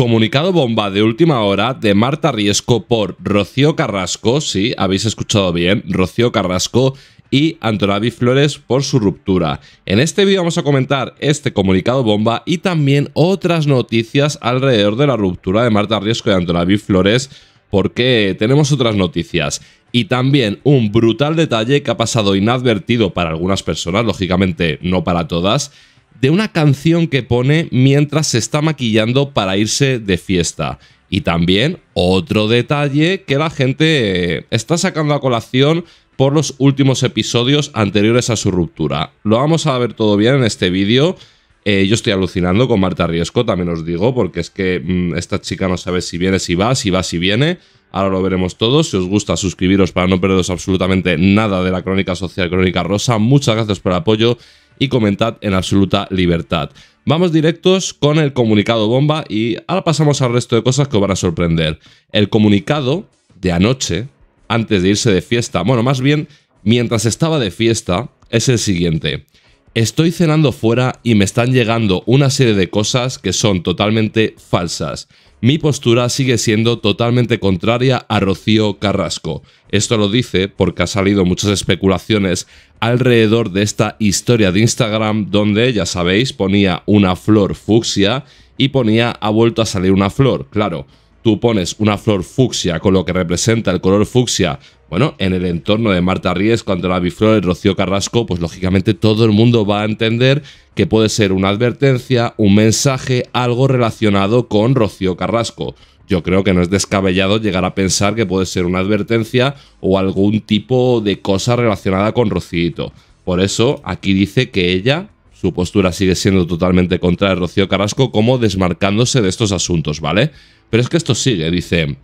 Comunicado bomba de última hora de Marta Riesco por Rocío Carrasco, sí, habéis escuchado bien, Rocío Carrasco y Antonavi Flores por su ruptura. En este vídeo vamos a comentar este comunicado bomba y también otras noticias alrededor de la ruptura de Marta Riesco y Antonavi Flores porque tenemos otras noticias. Y también un brutal detalle que ha pasado inadvertido para algunas personas, lógicamente no para todas, de una canción que pone mientras se está maquillando para irse de fiesta. Y también otro detalle que la gente eh, está sacando a colación por los últimos episodios anteriores a su ruptura. Lo vamos a ver todo bien en este vídeo. Eh, yo estoy alucinando con Marta Riesco, también os digo, porque es que mm, esta chica no sabe si viene, si va, si va, si viene. Ahora lo veremos todos. Si os gusta, suscribiros para no perderos absolutamente nada de la Crónica Social Crónica Rosa. Muchas gracias por el apoyo y comentad en absoluta libertad. Vamos directos con el comunicado bomba y ahora pasamos al resto de cosas que os van a sorprender. El comunicado de anoche, antes de irse de fiesta, bueno, más bien mientras estaba de fiesta, es el siguiente. Estoy cenando fuera y me están llegando una serie de cosas que son totalmente falsas. Mi postura sigue siendo totalmente contraria a Rocío Carrasco. Esto lo dice porque ha salido muchas especulaciones alrededor de esta historia de Instagram donde, ya sabéis, ponía una flor fucsia y ponía ha vuelto a salir una flor. Claro, tú pones una flor fucsia con lo que representa el color fucsia, bueno, en el entorno de Marta Ríes, cuando la biflor Rocío Carrasco, pues lógicamente todo el mundo va a entender que puede ser una advertencia, un mensaje, algo relacionado con Rocío Carrasco. Yo creo que no es descabellado llegar a pensar que puede ser una advertencia o algún tipo de cosa relacionada con Rocito. Por eso aquí dice que ella su postura sigue siendo totalmente contra de Rocío Carrasco, como desmarcándose de estos asuntos, ¿vale? Pero es que esto sigue, dice.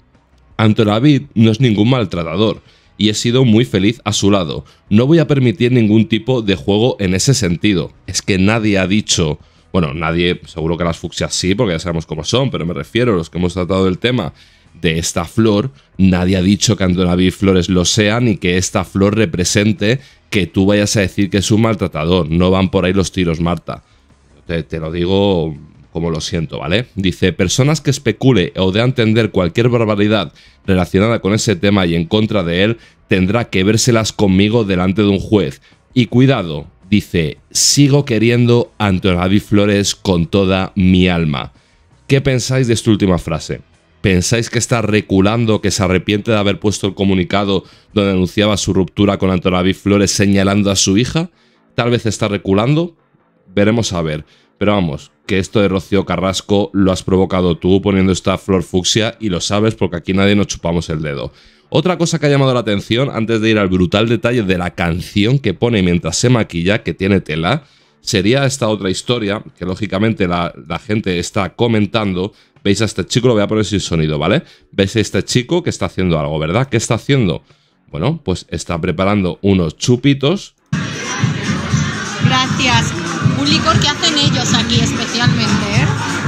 Antonavid no es ningún maltratador y he sido muy feliz a su lado. No voy a permitir ningún tipo de juego en ese sentido. Es que nadie ha dicho, bueno, nadie, seguro que las fucsias sí, porque ya sabemos cómo son, pero me refiero a los que hemos tratado el tema de esta flor, nadie ha dicho que Antonaví Flores lo sean ni que esta flor represente que tú vayas a decir que es un maltratador. No van por ahí los tiros, Marta. Te, lo digo como lo siento, ¿vale? Dice, personas que especule o de entender cualquier barbaridad relacionada con ese tema y en contra de él, tendrá que vérselas conmigo delante de un juez. Y cuidado, dice, sigo queriendo a Antonio David Flores con toda mi alma. ¿Qué pensáis de esta última frase? ¿Pensáis que está reculando, que se arrepiente de haber puesto el comunicado donde anunciaba su ruptura con Antonio Flores señalando a su hija? Tal vez está reculando, veremos a ver. Pero vamos, que esto de Rocío Carrasco lo has provocado tú poniendo esta flor fucsia y lo sabes porque aquí nadie nos chupamos el dedo. Otra cosa que ha llamado la atención, antes de ir al brutal detalle de la canción que pone mientras se maquilla, que tiene tela, sería esta otra historia, que lógicamente la gente está comentando, Veis a este chico, lo voy a poner sin sonido, ¿vale? Veis a este chico que está haciendo algo, ¿verdad? ¿Qué está haciendo? Bueno, pues está preparando unos chupitos. Gracias. Un licor que hacen ellos aquí especialmente, ¿eh?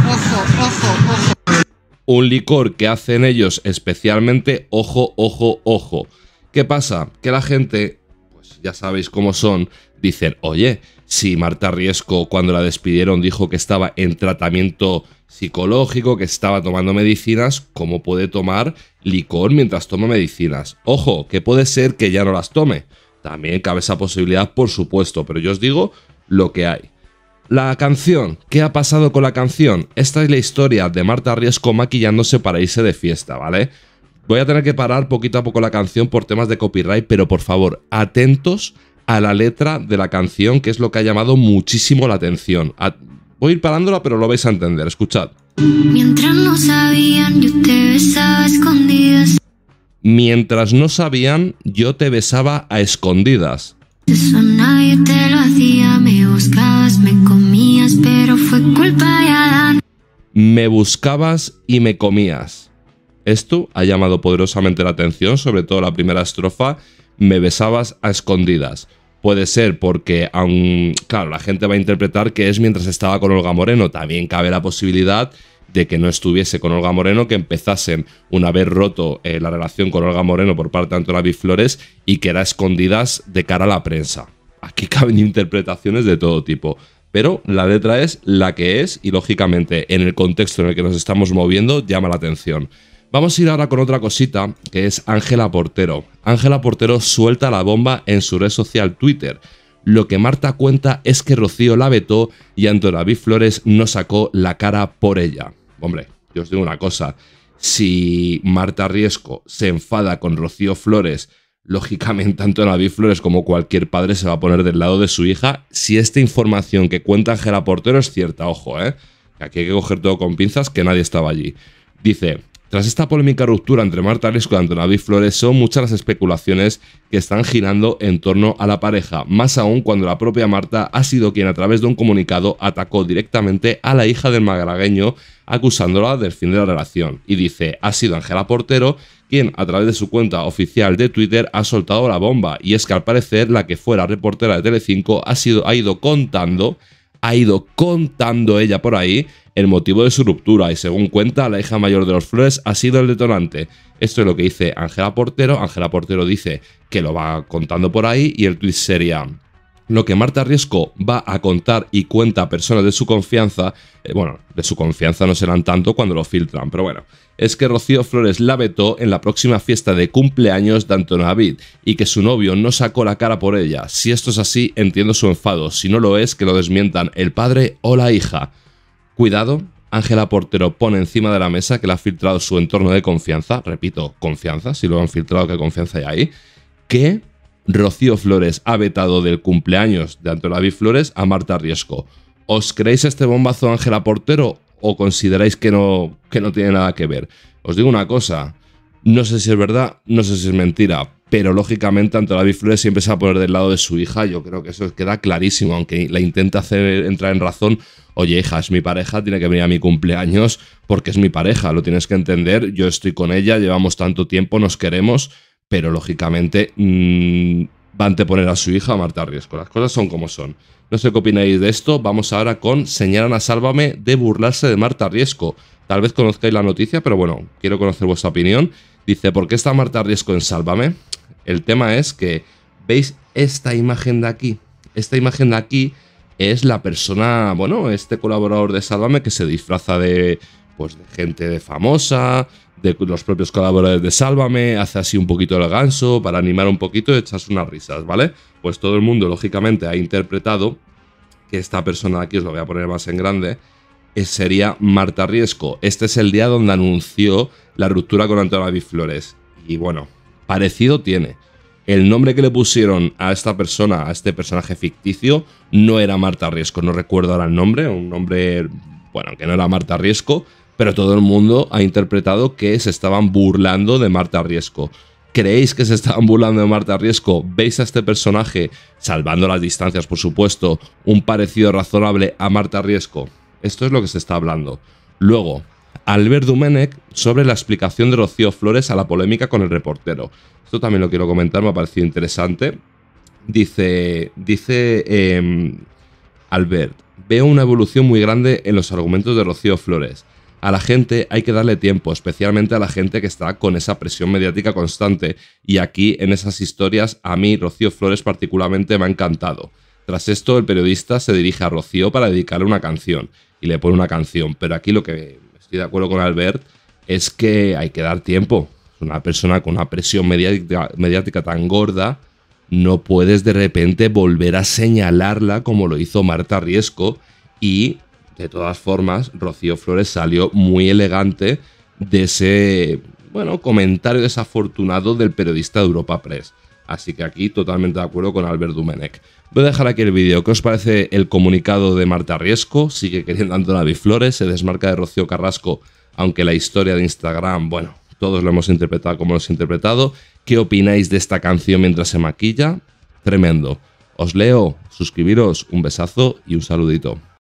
Ojo, ojo, ojo un licor que hacen ellos especialmente, ojo, ojo, ojo. ¿Qué pasa? Que la gente, pues ya sabéis cómo son, dicen, oye, si Marta Riesco cuando la despidieron dijo que estaba en tratamiento psicológico, que estaba tomando medicinas, como puede tomar licor mientras toma medicinas. Ojo, que puede ser que ya no las tome. También cabe esa posibilidad, por supuesto, pero yo os digo lo que hay. La canción. ¿Qué ha pasado con la canción? Esta es la historia de Marta Riesco maquillándose para irse de fiesta, ¿vale? Voy a tener que parar poquito a poco la canción por temas de copyright, pero por favor, atentos a la letra de la canción, que es lo que ha llamado muchísimo la atención. Voy a ir parándola, pero lo vais a entender. Escuchad. Mientras no sabían, yo te besaba a escondidas. Mientras no sabían, yo te besaba a escondidas. me me comías, pero fue culpa de Adán. Me buscabas y me comías. Esto ha llamado poderosamente la atención, sobre todo la primera estrofa, me besabas a escondidas puede ser porque, claro, la gente va a interpretar que es mientras estaba con Olga Moreno. También cabe la posibilidad de que no estuviese con Olga Moreno, que empezasen una vez roto eh, la relación con Olga Moreno por parte de Antonio Flores y que escondidas de cara a la prensa. Aquí caben interpretaciones de todo tipo. Pero la letra es la que es y lógicamente en el contexto en el que nos estamos moviendo llama la atención. Vamos a ir ahora con otra cosita, que es Ángela Portero. Ángela Portero suelta la bomba en su red social Twitter. Lo que Marta cuenta es que Rocío la vetó y Antonio Flores no sacó la cara por ella. Hombre, yo os digo una cosa. Si Marta Riesco se enfada con Rocío Flores, lógicamente tanto Flores como cualquier padre se va a poner del lado de su hija. Si esta información que cuenta Ángela Portero es cierta, ojo, ¿eh? Aquí hay que coger todo con pinzas, que nadie estaba allí. Dice, tras esta polémica ruptura entre Marta Arisco y Antonavi Flores, son muchas las especulaciones que están girando en torno a la pareja, más aún cuando la propia Marta ha sido quien a través de un comunicado atacó directamente a la hija del magalagueño acusándola del fin de la relación, y dice, ha sido Ángela Portero quien a través de su cuenta oficial de Twitter ha soltado la bomba, y es que al parecer la que fuera reportera de Telecinco ha, sido, ha ido contando ha ido contando ella por ahí el motivo de su ruptura y según cuenta la hija mayor de los Flores ha sido el detonante. Esto es lo que dice Ángela Portero. Ángela Portero dice que lo va contando por ahí y el tweet sería lo que Marta Riesco va a contar y cuenta a personas de su confianza, eh, bueno, de su confianza no serán tanto cuando lo filtran, pero bueno, es que Rocío Flores la vetó en la próxima fiesta de cumpleaños de David y que su novio no sacó la cara por ella. Si esto es así, entiendo su enfado, si no lo es, que lo desmientan el padre o la hija. Cuidado, Ángela Portero pone encima de la mesa que le ha filtrado su entorno de confianza, repito, confianza, si lo han filtrado, qué confianza hay ahí, que Rocío Flores ha vetado del cumpleaños de Antonio Flores a Marta Riesco. ¿Os creéis este bombazo Ángela Portero o consideráis que no, que no tiene nada que ver? Os digo una cosa, no sé si es verdad, no sé si es mentira, pero lógicamente Antonio Flores siempre se va a poner del lado de su hija, yo creo que eso queda clarísimo, aunque la intenta hacer entrar en razón, oye hija, es mi pareja, tiene que venir a mi cumpleaños porque es mi pareja, lo tienes que entender, yo estoy con ella, llevamos tanto tiempo, nos queremos pero lógicamente mm, va a anteponer a su hija a Marta Riesco. Las cosas son como son. No sé qué opináis de esto. Vamos ahora con Señalan a Sálvame de burlarse de Marta Riesco. Tal vez conozcáis la noticia, pero bueno, quiero conocer vuestra opinión. Dice, ¿por qué está Marta Riesco en Sálvame? El tema es que, ¿veis esta imagen de aquí? Esta imagen de aquí es la persona, bueno, este colaborador de Sálvame que se disfraza de, pues, de gente famosa, de los propios colaboradores de Sálvame, hace así un poquito el ganso para animar un poquito echas unas risas, ¿vale? Pues todo el mundo, lógicamente, ha interpretado que esta persona aquí, os lo voy a poner más en grande, eh, sería Marta Riesco. Este es el día donde anunció la ruptura con Antonio David Flores. Y bueno, parecido tiene. El nombre que le pusieron a esta persona, a este personaje ficticio, no era Marta Riesco, no recuerdo ahora el nombre, un nombre, bueno, que no era Marta Riesco, pero todo el mundo ha interpretado que se estaban burlando de Marta Riesco. ¿Creéis que se estaban burlando de Marta Riesco? ¿Veis a este personaje, salvando las distancias por supuesto, un parecido razonable a Marta Riesco? Esto es lo que se está hablando. Luego, Albert Dumenech sobre la explicación de Rocío Flores a la polémica con el reportero. Esto también lo quiero comentar, me ha parecido interesante. Dice, dice em, Albert, veo una evolución muy grande en los argumentos de Rocío Flores a la gente hay que darle tiempo, especialmente a la gente que está con esa presión mediática constante. Y aquí en esas historias a mí Rocío Flores particularmente me ha encantado. Tras esto el periodista se dirige a Rocío para dedicarle una canción y le pone una canción. Pero aquí lo que estoy de acuerdo con Albert es que hay que dar tiempo. Una persona con una presión mediática, tan gorda, no puedes de repente volver a señalarla como lo hizo Marta Riesco y de todas formas, Rocío Flores salió muy elegante de ese, bueno, comentario desafortunado del periodista de Europa Press. Así que aquí totalmente de acuerdo con Albert Dumenek. Voy a dejar aquí el vídeo. ¿Qué os parece el comunicado de Marta Riesco? Sigue queriendo a David Flores, se desmarca de Rocío Carrasco, aunque la historia de Instagram, bueno, todos lo hemos interpretado como lo hemos interpretado. ¿Qué opináis de esta canción mientras se maquilla? Tremendo. Os leo, suscribiros, un besazo y un saludito.